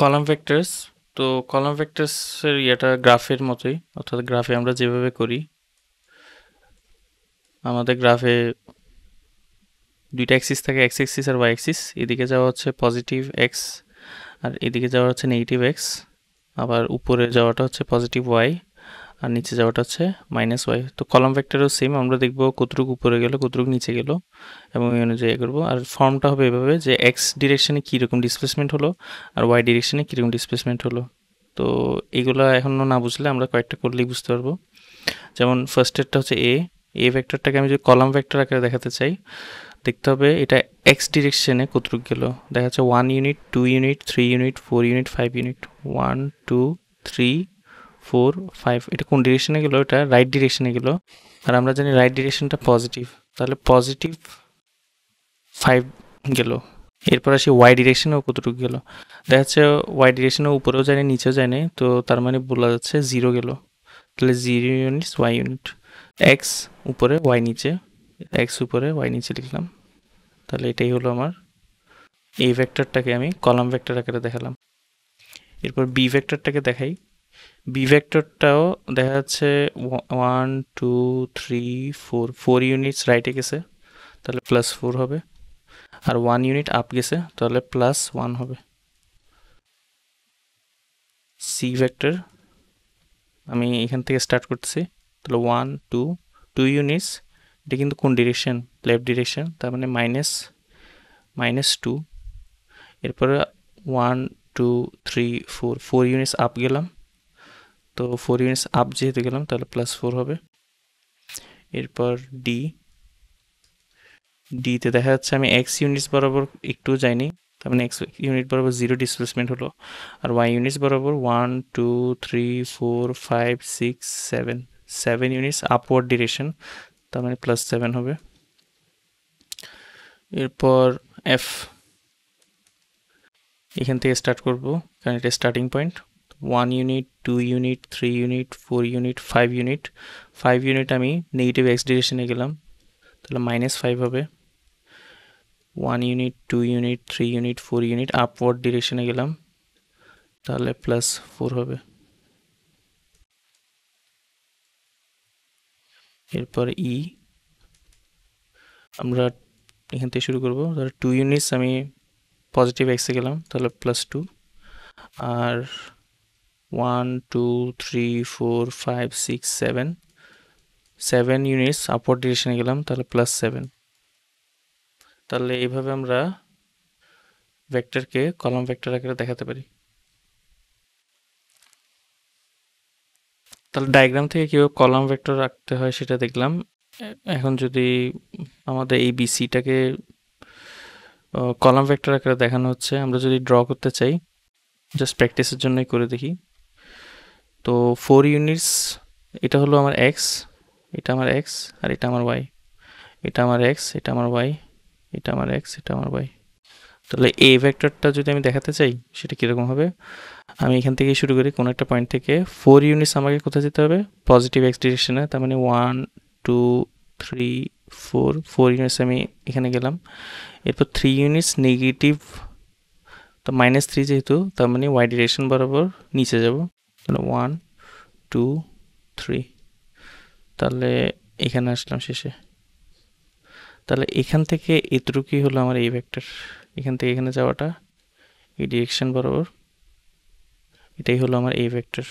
Column vectors তো column ভেক্টরসের ইয়েটা গ্রাফের মতোই অর্থাৎ গ্রাফে আমরা যেভাবে করি আমাদের গ্রাফে দুইটা অ্যাক্সিস থাকে এক্স অ্যাক্সিস আর ওয়াই অ্যাক্সিস এদিকে যাওয়া হচ্ছে পজিটিভ এক্স আর এদিকে যাওয়া হচ্ছে নেগেটিভ এক্স আবার উপরে যাওয়াটা হচ্ছে পজিটিভ ওয়াই আর নিচে যাওয়াটা হচ্ছে মাইনাস ওয়াই তো কলম ভেক্টরও সেম আমরা দেখব কতটুকু উপরে গেল কতটুকু নিচে গেল এবং এই অনুযায়ী করবো আর ফর্মটা হবে এভাবে যে এক্স ডিরেকশানে কীরকম ডিসপ্লেসমেন্ট হলো আর ওয়াই ডিরেকশানে কীরকম ডিসপ্লেসমেন্ট হলো তো এগুলো এখনও না বুঝলে আমরা কয়েকটা করলেই বুঝতে পারবো যেমন ফার্স্টেরটা হচ্ছে এ এ ভেক্টরটাকে আমি যদি কলম ভেক্টর আকারে দেখাতে চাই দেখতে হবে এটা এক্স ডিরেকশনে কতটুক গেল দেখা যাচ্ছে one unit two unit three unit four unit five unit one two three four five এটা কোন ডিরেকশনে গেলো এটা রাইট ডিরেকশনে গেলো আর আমরা জানি রাইট ডিরেকশনটা পজিটিভ তাহলে পজিটিভ ফাইভ গেল এরপর আসি ওয়াই ডিরেকশনেও কতটুকু গেল দেখা যাচ্ছে ওয়াই ডিরেকশনে উপরেও যায়নি নিচেও যায় তো তার মানে বলা যাচ্ছে জিরো গেল তাহলে zero units Y unit X উপরে ওয়াই নিচে এক্স উপরে ওয়াই নিচে লিখলাম তাহলে এটাই হলো আমার এই ভেক্টরটাকে আমি কলাম ভেক্টর আকারে দেখালাম এরপর বি ভেক্টরটাকে দেখাই বি ভেক্টরটাও দেখা যাচ্ছে one two three four four units রাইটে গেছে তাহলে প্লাস ফোর হবে আর ওয়ান ইউনিট আপ গেছে তাহলে প্লাস ওয়ান হবে সি ভেক্টর আমি এখান থেকে স্টার্ট করছি তাহলে ওয়ান টু টু ইউনিটস এটা কিন্তু কোন ডিরেকশন লেফট ডিরেকশন তার মানে মাইনাস মাইনাস টু এরপরে one two three four four units up গেলাম তো ফোর ইউনিটস আপ যেহেতু গেলাম তাহলে প্লাস ফোর হবে এরপর ডি ডিতে দেখা যাচ্ছে আমি এক্স ইউনিটস বরাবর একটু যাইনি তার মানে এক্স ইউনিট বরাবর জিরো ডিসপ্লেসমেন্ট হলো আর ওয়াই ইউনিটস বরাবর one two three four five six seven seven units upward direction তার মানে প্লাস সেভেন হবে এরপর এফ এখান থেকে স্টার্ট করবো কারণ এটা starting point one unit two unit three unit four unit five unit five unit আমি নেগেটিভ এক্স ডিরেকশনে গেলাম তাহলে মাইনাস ফাইভ হবে one unit two unit three unit four unit upward ডিরেকশনে গেলাম তাহলে প্লাস ফোর হবে এরপর ই e। আমরা এখান থেকে শুরু করবো তাহলে টু ইউনিটস আমি পজিটিভ এক্সে গেলাম তাহলে প্লাস টু আর one two three four five six seven seven units upward ডিরেকশানে গেলাম তাহলে প্লাস সেভেন তাহলে এইভাবে আমরা ভেক্টরকে কলাম ভেক্টর আকারে দেখাতে পারি তাহলে ডায়াগ্রাম থেকে কীভাবে কলাম ভেক্টর রাখতে হয় সেটা দেখলাম এখন যদি আমাদের এই বিসিটাকে কলাম ভেক্টর আকারে দেখানো হচ্ছে আমরা যদি ড্র করতে চাই জাস্ট প্র্যাকটিসের জন্যই করে দেখি তো ফোর ইউনিটস এটা হলো আমার এক্স এটা আমার এক্স আর এটা আমার ওয়াই এটা আমার এক্স এটা আমার ওয়াই এটা আমার এক্স এটা আমার ওয়াই তাহলে এই ভেক্টরটা যদি আমি দেখাতে চাই সেটা কীরকম হবে আমি এখান থেকে শুরু করি কোনো একটা পয়েন্ট থেকে ফোর ইউনিটস আমাকে কোথায় যেতে হবে পজিটিভ এক্স ডিরেকশনে তার মানে one two three four four units আমি এখানে গেলাম এরপর থ্রি ইউনিটস নেগেটিভ তো মাইনাস থ্রি যেহেতু তার মানে ওয়াই ডিরেকশন বরাবর নিচে যাব তাহলে ওয়ান টু থ্রি তাহলে এখানে আসলাম শেষে তাহলে এখান থেকে এতটুকুই হলো আমার এই ভ্যাক্টার এখান থেকে এখানে যাওয়াটা এই ডিরেকশান বরাবর এটাই হলো আমার এই ভ্যাক্টার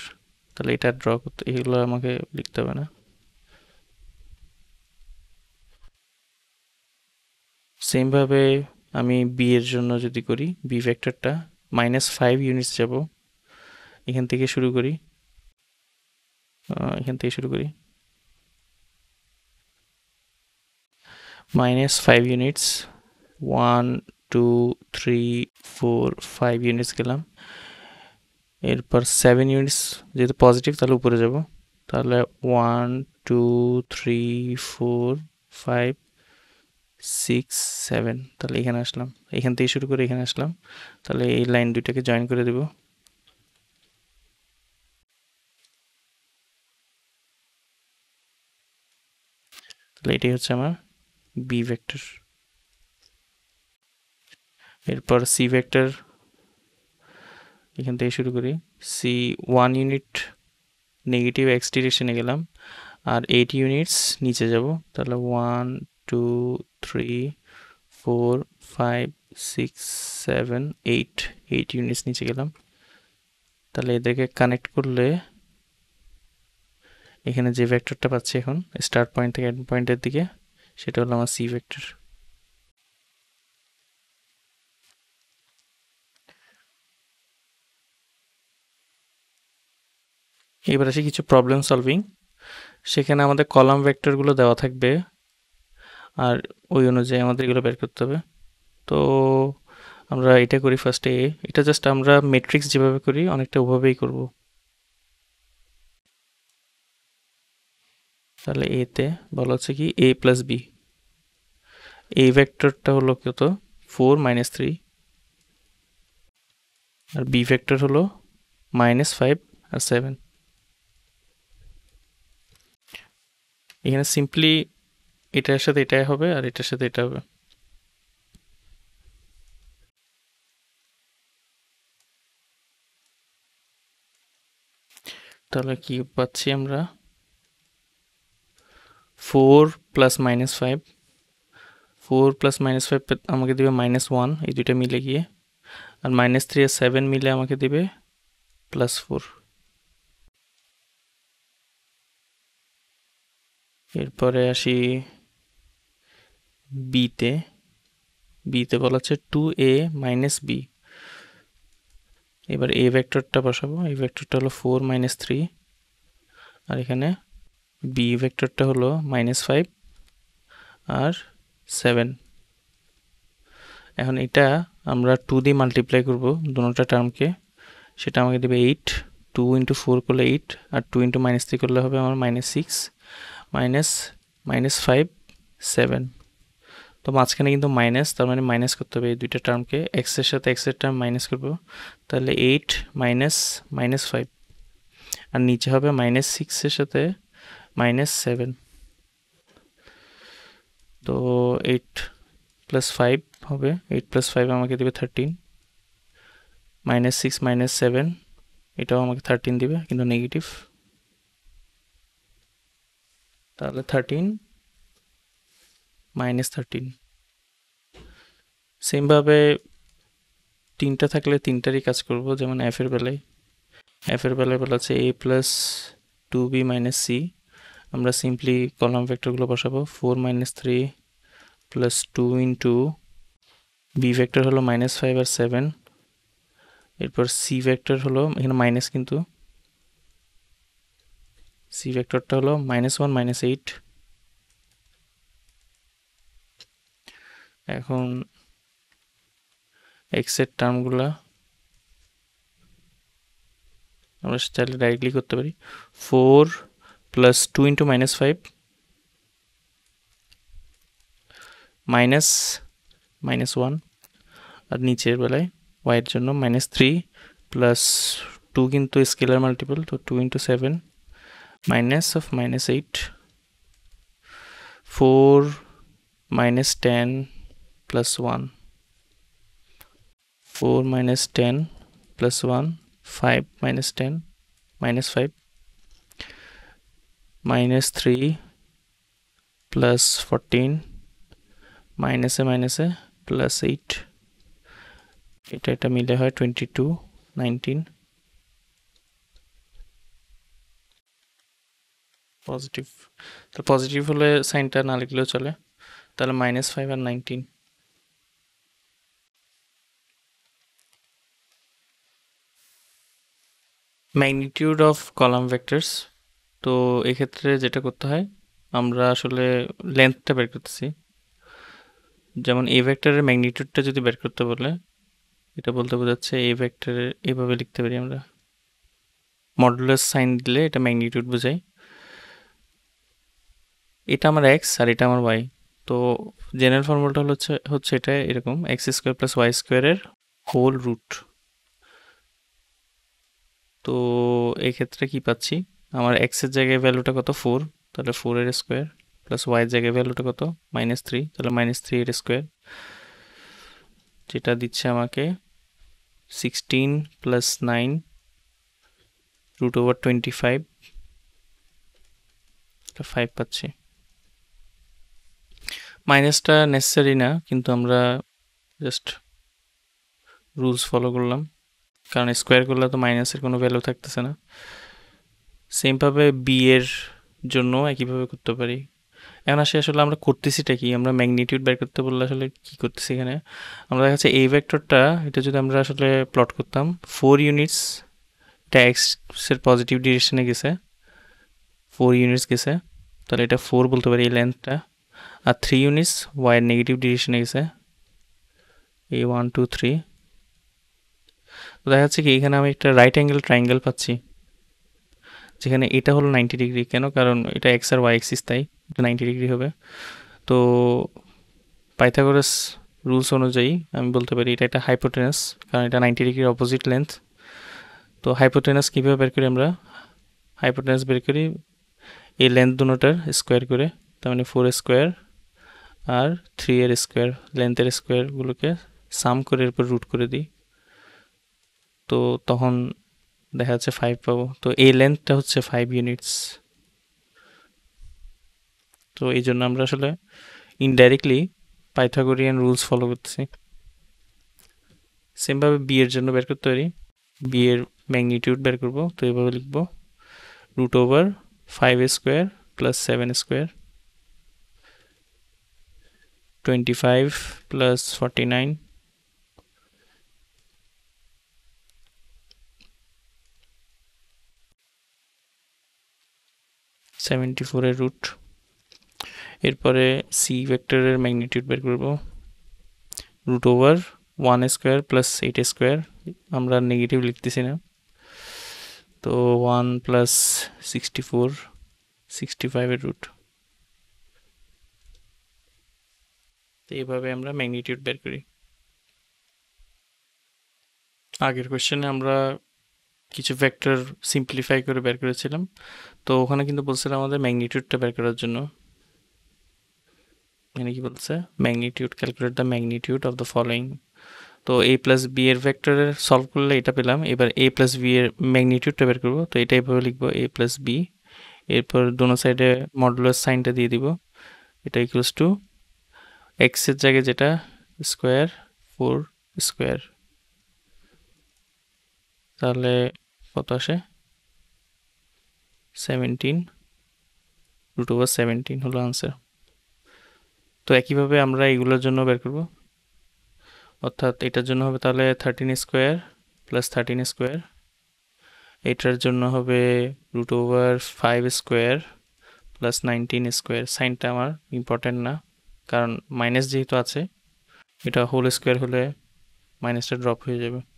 তাহলে এটা ড্র করতে এগুলো আমাকে লিখতে হবে না সেমভাবে আমি বি এর জন্য যদি করি বি ভ্যাক্টরটা মাইনাস ফাইভ ইউনিটস যাবো এখান থেকে শুরু করি এখান থেকে শুরু করি minus five units one two three four five units গেলাম এরপর সেভেন ইউনিটস যেহেতু পজিটিভ তাহলে উপরে যাব তাহলে one two three four five six seven তাহলে এখানে আসলাম এখান থেকে শুরু করে এখানে আসলাম তাহলে এই লাইন দুইটাকে জয়েন করে দেবো তাহলে এটাই হচ্ছে আমার বি ভেক্টর এরপর সি ভেক্টর এখান থেকে শুরু করি C one unit negative X ডিরেকশনে গেলাম আর এইট ইউনিটস নিচে যাব তাহলে one two three four five six seven eight eight units নিচে গেলাম তাহলে এদেরকে কানেক্ট করলে এখানে যে ভেক্টরটা পাচ্ছি এখন স্টার্ট পয়েন্ট থেকে এন্ড পয়েন্টের দিকে সেটা হলো আমার সি ভেক্টর এবার আসি কিছু প্রবলেম সলভিং সেখানে আমাদের কলাম ভেক্টরগুলো দেওয়া থাকবে আর ওই অনুযায়ী আমাদের এগুলো বের করতে হবে তো আমরা এটা করি ফার্স্টে এটা জাস্ট আমরা মেট্রিক্স যেভাবে করি অনেকটা ওভাবেই করবো তাহলে এতে বলা হচ্ছে কি এ প্লাস বি এ ভেক্টরটা হলো কত ফোর মাইনাস থ্রি আর বি ভেক্টর হলো মাইনাস ফাইভ আর সেভেন এখানে সিম্পলি এটার সাথে এটাই হবে আর এটার সাথে এটা হবে তাহলে কি পাচ্ছি আমরা four plus minus five four plus minus five আমাকে দেবে মাইনাস ওয়ান এই দুইটা মিলে গিয়ে আর মাইনাস থ্রি আর সেভেন মিলে আমাকে দেবে প্লাস ফোর এরপরে আসি বিতে বিতে বলা হচ্ছে টু এ মাইনাস বি এবার এ ভেক্টরটা বসাবো এ ভেক্টরটা হলো ফোর মাইনাস থ্রি আর এখানে বি ভেক্টরটা হলো মাইনাস ফাইভ আর সেভেন এখন এটা আমরা টু দিয়ে মাল্টিপ্লাই করবো দুটা টার্মকে সেটা আমাকে দেবে এইট টু ইন্টু ফোর করলে এইট আর টু ইন্টু মাইনাস থ্রি করলে হবে আমার minus six minus minus five seven তো মাঝখানে কিন্তু মাইনাস তার মানে মাইনাস করতে হবে এই দুইটা টার্মকে এক্সের সাথে এক্সের টার্ম মাইনাস করব তাহলে এইট মাইনাস মাইনাস ফাইভ আর নিচে হবে মাইনাস সিক্সের সাথে মাইনাস সেভেন তো এইট প্লাস ফাইভ হবে এইট প্লাস ফাইভ আমাকে দেবে thirteen minus six minus seven এটাও আমাকে থার্টিন দেবে কিন্তু নেগেটিভ তাহলে থার্টিন মাইনাস থার্টিন সেমভাবে তিনটা থাকলে তিনটারই কাজ করব যেমন এফের বেলায় এফের বেলায় বলা আছে A plus two B minus C আমরা সিম্পলি কলাম ভেক্টরগুলো বসাবো four minus three plus two into B vector হলো মাইনাস ফাইভ আর সেভেন এরপর সি ভেক্টর হলো এখানে মাইনাস কিন্তু সি ভেক্টরটা হলো মাইনাস ওয়ান মাইনাস এইট এখন এক্সের টার্মগুলা আমরা চাইলে ডাইরেক্টলি করতে পারি four plus 2 into minus 5 minus minus 1 আর নিচের বেলায় y এর জন্য minus 3 plus 2 কিন্তু scalar multiple, তো 2 into 7 minus of minus 8 4 minus 10 plus 1 4 minus 10 plus 1 5 minus 10 minus 5 minus 3 plus 14 মাইনাসে মাইনাসে প্লাস এইট এটা এটা মিলে হয় টু নাইনটিন পজিটিভ তাহলে পজিটিভ হলে সাইনটা না লিখলেও চলে তাহলে মাইনাস ফাইভ আর nineteen magnitude of column vectors তো এক্ষেত্রে যেটা করতে হয় আমরা আসলে লেন্থটা বের করতেছি যেমন এ ভেক্টরের ম্যাগনিটিউডটা যদি বের করতে বলে এটা বলতে বোঝাচ্ছে এ ভ্যাক্টারের এভাবে লিখতে পারি আমরা মডুলার সাইন দিলে এটা ম্যাগনিটিউড বোঝায় এটা আমার এক্স আর এটা আমার ওয়াই তো জেনারেল ফর্মুলাটা হল হচ্ছে এটা এরকম এক্স স্কোয়ার প্লাস ওয়াই স্কোয়ারের হোল রুট তো এক্ষেত্রে কি পাচ্ছি আমার এক্সের জায়গায় ভ্যালুটা কত ফোর তাহলে ফোরের স্কোয়ার প্লাস ওয়াইয়ের জায়গায় ভ্যালুটা কত মাইনাস থ্রি তাহলে মাইনাস থ্রি এর স্কোয়ার যেটা দিচ্ছে আমাকে sixteen plus nine root over twenty five five পাচ্ছি মাইনাসটা নেসেসারি না কিন্তু আমরা জাস্ট রুলস ফলো করলাম কারণ স্কোয়ার করলে তো মাইনাসের কোনো ভ্যালু থাকতেছে না সেমভাবে বি এর জন্য একইভাবে করতে পারি এখন আসলে আসলে আমরা করতেছিটা কি আমরা ম্যাগনিটিউড বের করতে বললে আসলে কি করতেছি এখানে আমরা দেখা যাচ্ছে এই ভেক্টরটা এটা যদি আমরা আসলে প্লট করতাম ফোর ইউনিটস ট্যাক্সের পজিটিভ ডিরেকশনে গেছে ফোর ইউনিটস গেছে তাহলে এটা ফোর বলতে পারি এই লেন্থটা আর থ্রি ইউনিটস ওয়াইয়ের নেগেটিভ ডিরেকশনে গেছে এই ওয়ান টু থ্রি তো দেখা যাচ্ছে কি এখানে আমি একটা রাইট অ্যাঙ্গেল ট্রাইঙ্গেল পাচ্ছি যেখানে এটা হলো নাইনটি ডিগ্রি কেন কারণ এটা এক্স আর ওয়াই এক্সিস তাই এটা নাইনটি ডিগ্রি হবে তো পাইথাগোরাস রুলস অনুযায়ী আমি বলতে পারি এটা একটা হাইপোটেনাস কারণ এটা নাইনটি ডিগ্রির অপোজিট লেন্থ তো হাইপোটেনাস কীভাবে বের করি আমরা হাইপোটেনাস বের করি এই লেন্থ দুটার স্কোয়ার করে তার মানে ফোর স্কোয়ার আর থ্রি এর স্কোয়ার লেন্থের স্কোয়ারগুলোকে সাম করে এরপর রুট করে দিই তো তখন দেখা যাচ্ছে ফাইভ পাবো তো এই লেন্থটা হচ্ছে ফাইভ ইউনিটস তো এই জন্য আমরা আসলে ইনডাইরেক্টলি পাইথাগোরিয়ান রুলস ফলো করতেছি সেমভাবে বিয়ের জন্য বের করতে পারি বিয়ের ম্যাগনিটিউড বের করবো তো এভাবে লিখব root over five square plus seven square twenty five plus forty nine seventy ফোরের রুট এরপরে সি ভেক্টরের ম্যাগনিটিউড বের করব root over one square plus eight square আমরা নেগেটিভ লিখতেছি না তো one plus sixty four sixty ফাইভের রুট তো এইভাবে আমরা ম্যাগনিটিউড বের করি আগের কোয়েশ্চেনে আমরা কিছু ভেক্টর সিম্পলিফাই করে বের করেছিলাম তো ওখানে কিন্তু বলছিলাম আমাদের ম্যাগনিটিউডটা বের করার জন্য মানে কি বলছে magnitude calculate the magnitude of the following তো এ প্লাস বি এর ভেক্টরের সলভ করলে এটা পেলাম এবার এ প্লাস বি এর ম্যাগনিটিউডটা বের করবো তো এটা এভাবে লিখবো এ প্লাস বি এরপর দোনো সাইডে মডুলার সাইনটা দিয়ে দিব এটা ইকুয়ালস টু এক্সের জায়গায় যেটা স্কোয়ার ফোর স্কোয়ার তাহলে কত আসে সেভেন্টিন রুট ওভার সেভেন্টিন হলো আনসার তো একইভাবে আমরা এগুলোর জন্য বের করব অর্থাৎ এটার জন্য হবে তাহলে thirteen square plus thirteen square এটার জন্য হবে root over five square plus nineteen square সাইনটা আমার ইম্পর্টেন্ট না কারণ মাইনাস যেহেতু আছে এটা হোল স্কোয়ার হলে মাইনাসটা ড্রপ হয়ে যাবে